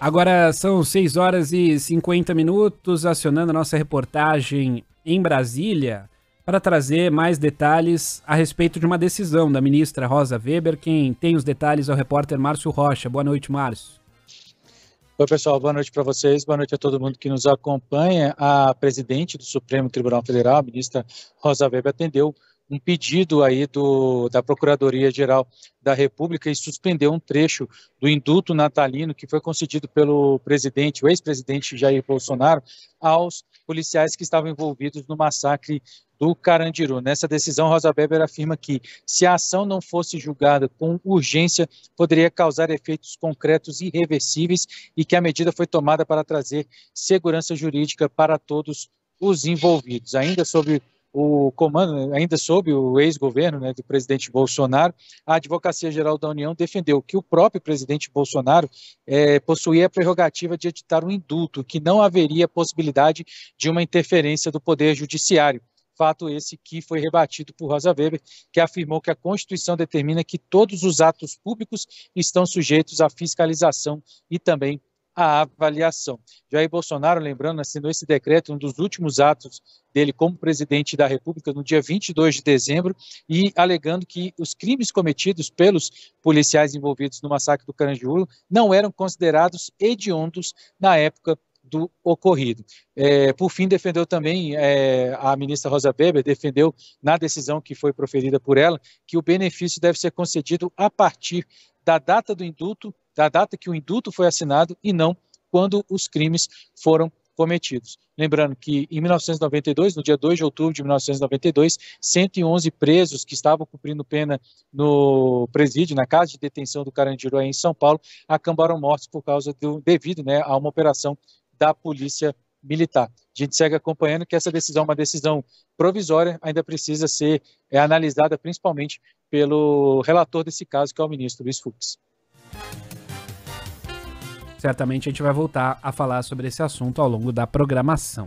Agora são 6 horas e 50 minutos, acionando nossa reportagem em Brasília para trazer mais detalhes a respeito de uma decisão da ministra Rosa Weber. Quem tem os detalhes é o repórter Márcio Rocha. Boa noite, Márcio. Oi, pessoal, boa noite para vocês, boa noite a todo mundo que nos acompanha. A presidente do Supremo Tribunal Federal, a ministra Rosa Weber, atendeu um pedido aí do, da Procuradoria-Geral da República e suspendeu um trecho do indulto natalino que foi concedido pelo presidente, o ex-presidente Jair Bolsonaro, aos policiais que estavam envolvidos no massacre do Carandiru. Nessa decisão, Rosa Weber afirma que, se a ação não fosse julgada com urgência, poderia causar efeitos concretos irreversíveis e que a medida foi tomada para trazer segurança jurídica para todos os envolvidos. Ainda sobre o comando, ainda sob o ex-governo né, do presidente Bolsonaro, a Advocacia Geral da União defendeu que o próprio presidente Bolsonaro é, possuía a prerrogativa de editar um indulto, que não haveria possibilidade de uma interferência do Poder Judiciário. Fato esse que foi rebatido por Rosa Weber, que afirmou que a Constituição determina que todos os atos públicos estão sujeitos à fiscalização e também a avaliação. Jair Bolsonaro, lembrando, assinou esse decreto, um dos últimos atos dele como presidente da República, no dia 22 de dezembro, e alegando que os crimes cometidos pelos policiais envolvidos no massacre do Carandiru não eram considerados hediondos na época do ocorrido. É, por fim, defendeu também é, a ministra Rosa Weber, defendeu na decisão que foi proferida por ela que o benefício deve ser concedido a partir da data do indulto da data que o indulto foi assinado e não quando os crimes foram cometidos. Lembrando que em 1992, no dia 2 de outubro de 1992, 111 presos que estavam cumprindo pena no presídio, na casa de detenção do Carandiru em São Paulo, acabaram mortos por causa do devido, né, a uma operação da polícia militar. A gente segue acompanhando que essa decisão, é uma decisão provisória, ainda precisa ser é, analisada principalmente pelo relator desse caso, que é o ministro Luiz Fux. Certamente a gente vai voltar a falar sobre esse assunto ao longo da programação.